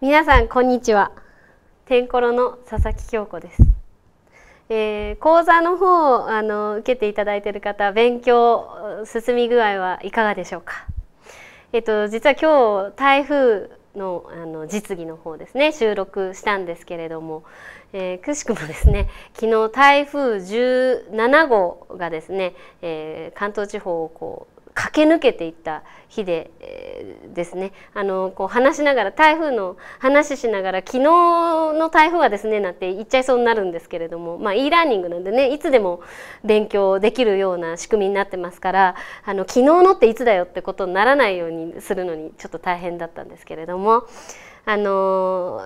皆さんこんにちは天コロの佐々木京子です、えー、講座の方をあの受けていただいている方勉強進み具合はいかがでしょうかえっと実は今日台風のあの実技の方ですね収録したんですけれども、えー、くしくもですね昨日台風17号がですね、えー、関東地方をこう駆け抜けていった日で、えーですねあのこう話しながら台風の話しながら昨日の台風はですねなんて言っちゃいそうになるんですけれども、まあ、e ラーニングなんでねいつでも勉強できるような仕組みになってますからあの昨日のっていつだよってことにならないようにするのにちょっと大変だったんですけれども。あの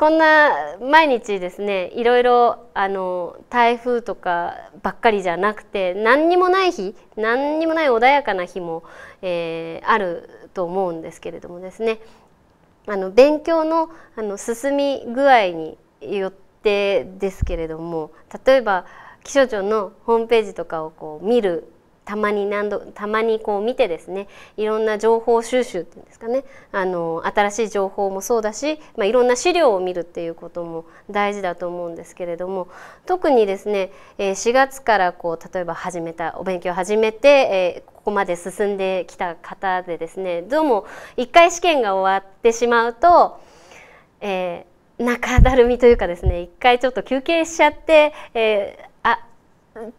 こんな毎日ですねいろいろあの台風とかばっかりじゃなくて何にもない日何にもない穏やかな日も、えー、あると思うんですけれどもですねあの勉強のあの進み具合によってですけれども例えば気象庁のホームページとかをこう見るたまに何度たまにこう見てですねいろんな情報収集っていうんですかねあの新しい情報もそうだし、まあ、いろんな資料を見るっていうことも大事だと思うんですけれども特にですね4月からこう例えば始めたお勉強を始めて、えここまで進んできた方でですねどうも1回試験が終わってしまうと、えー中だるみというかですね一回ちょっと休憩しちゃって、えー、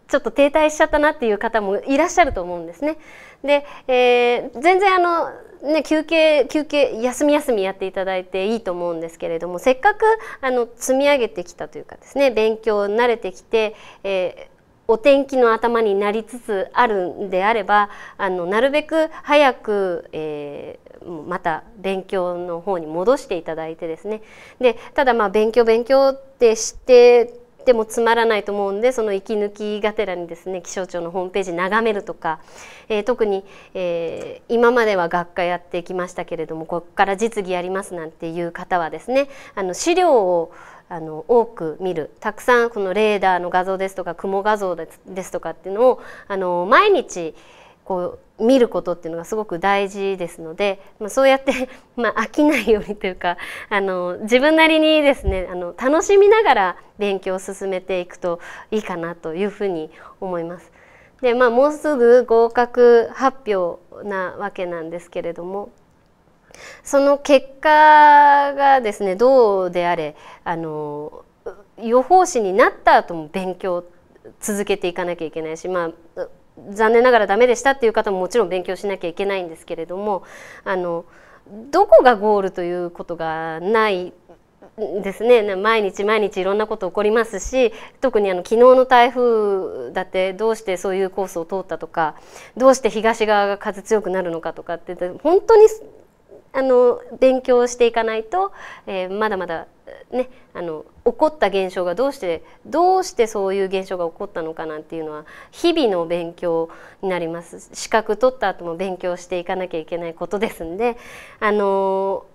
ちょっと停滞しちゃったなっていう方もいらっしゃると思うんですね。で、えー、全然あの、ね、休憩休憩休み休みやっていただいていいと思うんですけれどもせっかくあの積み上げてきたというかですね勉強慣れてきて、えーお天気の頭になりつつあるんであればあのなるべく早く、えー、また勉強の方に戻していただいてですねでただまあ勉強勉強ってしててもつまらないと思うんでその息抜きがてらにですね気象庁のホームページ眺めるとか、えー、特に、えー、今までは学科やってきましたけれどもここから実技やりますなんていう方はですねあの資料をあの多く見るたくさんこのレーダーの画像ですとか雲画像ですとかっていうのをあの毎日こう見ることっていうのがすごく大事ですので、まあ、そうやって まあ飽きないようにというかあの自分なりにですねあの楽しみながら勉強を進めていくといいかなというふうに思います。でまあ、もうすぐ合格発表なわけなんですけれどもその結果がですねどうであれあの予報士になった後も勉強続けていかなきゃいけないし、まあ、残念ながらダメでしたっていう方ももちろん勉強しなきゃいけないんですけれどもあのどこがゴールということがないですね毎日毎日いろんなこと起こりますし特にあの昨日の台風だってどうしてそういうコースを通ったとかどうして東側が風強くなるのかとかって本当にあの勉強していかないと、えー、まだまだね、あの起こった現象がどうしてどうしてそういう現象が起こったのかなんていうのは日々の勉強になります資格取った後も勉強していかなきゃいけないことですんであの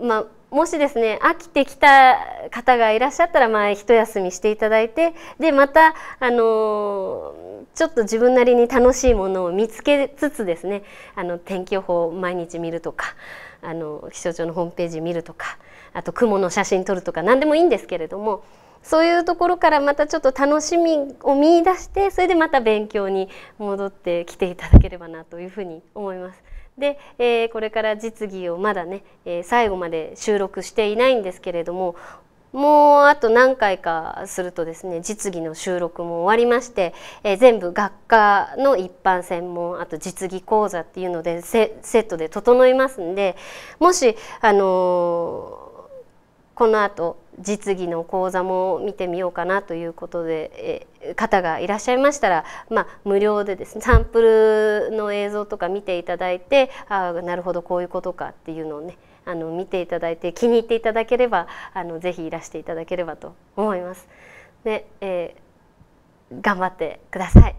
まあもしですね飽きてきた方がいらっしゃったらまあ一休みしていただいてでまたあのちょっと自分なりに楽しいものを見つけつつですねあの天気予報を毎日見るとかあの気象庁のホームページ見るとかあと雲の写真撮るとか何でもいいんですけれどもそういうところからまたちょっと楽しみを見いだしてそれでまた勉強に戻ってきていただければなというふうに思います。で、えー、これから実技をまだね、えー、最後まで収録していないんですけれどももうあと何回かするとですね実技の収録も終わりまして、えー、全部学科の一般専門あと実技講座っていうのでセットで整いますんでもしあのーこの後実技の講座も見てみようかなということで、え方がいらっしゃいましたら、まあ、無料でですねサンプルの映像とか見ていただいてああなるほどこういうことかっていうのをねあの見ていただいて気に入っていただければあのぜひいらしていただければと思います。で、えー、頑張ってください。